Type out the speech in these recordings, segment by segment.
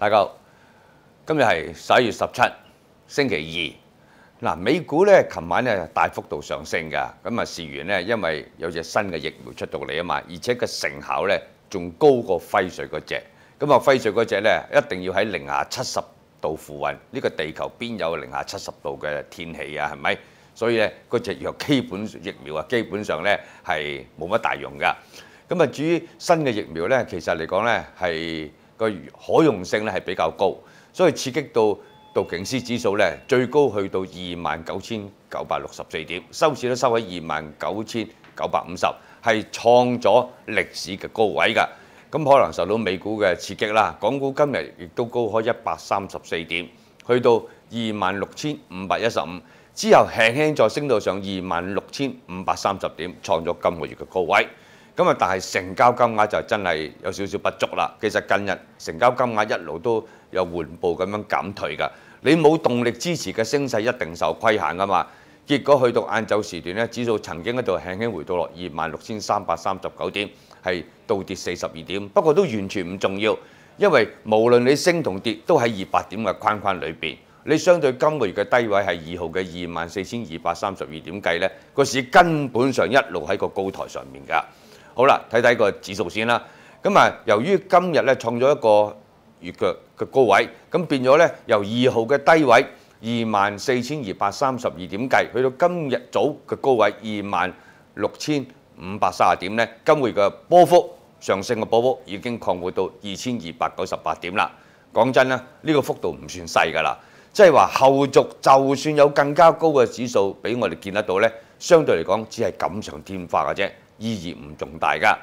大家好，今日係十一月十七，星期二。嗱，美股咧，琴晚咧大幅度上升㗎。咁啊，事緣咧，因為有隻新嘅疫苗出到嚟啊嘛，而且個成效咧仲高過輝瑞嗰只。咁啊，輝瑞嗰只咧一定要喺零下七十度附運，呢個地球邊有零下七十度嘅天氣啊？係咪？所以咧，個疫藥基本疫苗啊，基本上咧係冇乜大用㗎。咁啊，至於新嘅疫苗咧，其實嚟講咧係。個可用性咧係比較高，所以刺激到道瓊斯指數咧最高去到二萬九千九百六十四點，收市都收喺二萬九千九百五十，係創咗歷史嘅高位㗎。咁可能受到美股嘅刺激啦，港股今日亦都高開一百三十四點，去到二萬六千五百一十五，之後輕輕再升到上二萬六千五百三十點，創咗今個月嘅高位。咁啊！但係成交金額就真係有少少不足啦。其實近日成交金額一路都有緩步咁樣減退㗎。你冇動力支持嘅升勢一定受規限㗎嘛。結果去到晏晝時段咧，指數曾經一度輕輕回到落二萬六千三百三十九點，係倒跌四十二點。不過都完全唔重要，因為無論你升同跌都喺二百點嘅框框裏面。你相對今月嘅低位係二號嘅二萬四千二百三十二點計咧，個市根本上一路喺個高台上面㗎。好啦，睇睇個指數先啦。咁啊，由於今日咧創咗一個月腳嘅高位，咁變咗咧由二號嘅低位二萬四千二百三十二點計，去到今日早嘅高位二萬六千五百三十點咧，今回嘅波幅上升嘅波幅已經擴闊到二千二百九十八點啦。講真啦，呢個幅度唔算細噶啦，即係話後續就算有更加高嘅指數俾我哋見得到咧，相對嚟講只係錦上添花嘅啫。意義唔重大㗎，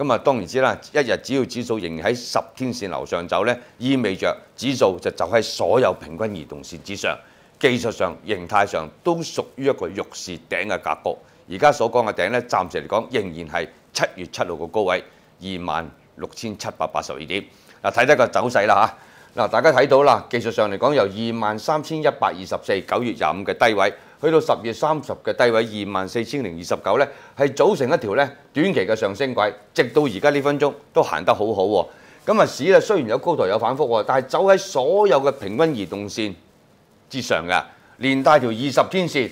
咁啊當然知啦，一日只要指數仍然喺十天線樓上走咧，意味著指數就走喺所有平均移動線之上，技術上、形態上都屬於一個肉市頂嘅格局。而家所講嘅頂咧，暫時嚟講仍然係七月七號個高位二萬六千七百八十二點。嗱，睇睇個走勢啦嗱大家睇到啦，技術上嚟講由二萬三千一百二十四九月廿五嘅低位。去到十月三十嘅低位二萬四千零二十九咧，係組成一條咧短期嘅上升軌，直到而家呢分鐘都行得好好喎。咁啊市啊雖然有高台有反覆喎，但係走喺所有嘅平均移動線之上嘅，連帶條二十天線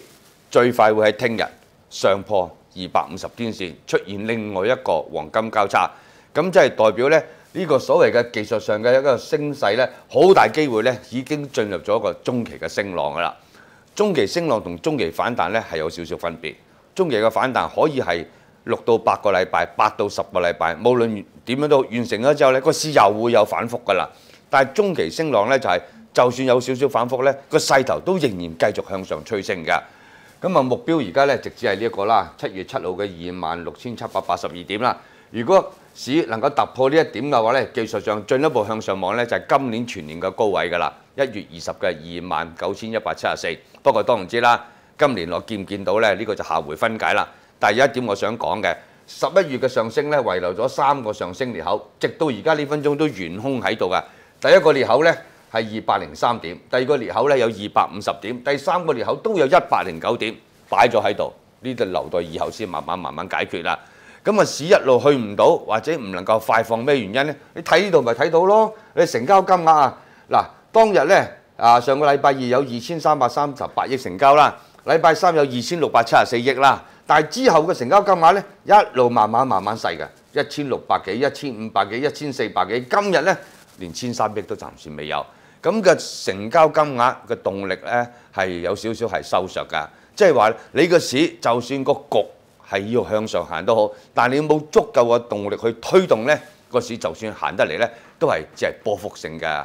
最快會喺聽日上破二百五十天線，出現另外一個黃金交叉，咁即係代表咧呢個所謂嘅技術上嘅一個升勢咧好大機會咧已經進入咗一個中期嘅升浪噶啦。中期升浪同中期反彈咧係有少少分別，中期嘅反彈可以係六到八個禮拜、八到十個禮拜，無論點樣都完成咗之後咧，個市又會有反覆噶啦。但係中期升浪咧就係，就算有少少反覆咧，個勢頭都仍然繼續向上趨升嘅。咁啊目標而家咧，直至係呢一個啦，七月七號嘅二萬六千七百八十二點啦。如果市能夠突破呢一點嘅話咧，技術上進一步向上望咧就係今年全年嘅高位噶啦。一月二十嘅二萬九千一百七十四，不過當然知啦。今年落見唔見到咧？呢個就下回分解啦。但係一點我想講嘅，十一月嘅上升咧，遺留咗三個上升裂口，直到而家呢分鐘都鉛空喺度㗎。第一個裂口咧係二百零三點，第二個裂口咧有二百五十點，第三個裂口都有一百零九點擺咗喺度，呢度留待以後先慢慢慢慢解決啦。咁啊，市一路去唔到或者唔能夠快放咩原因咧？你睇呢度咪睇到咯，你成交金額啊嗱。當日咧，啊上個禮拜二有二千三百三十八億成交啦，禮拜三有二千六百七十四億啦，但係之後嘅成交金額咧，一路慢慢慢慢細嘅，一千六百幾、一千五百幾、一千四百幾，今日咧連千三億都暫時未有，咁嘅成交金額嘅動力咧係有少少係收縮㗎，即係話你個市就算個局係要向上行都好，但你冇足夠嘅動力去推動咧，個市就算行得嚟咧，都係只係波幅性㗎。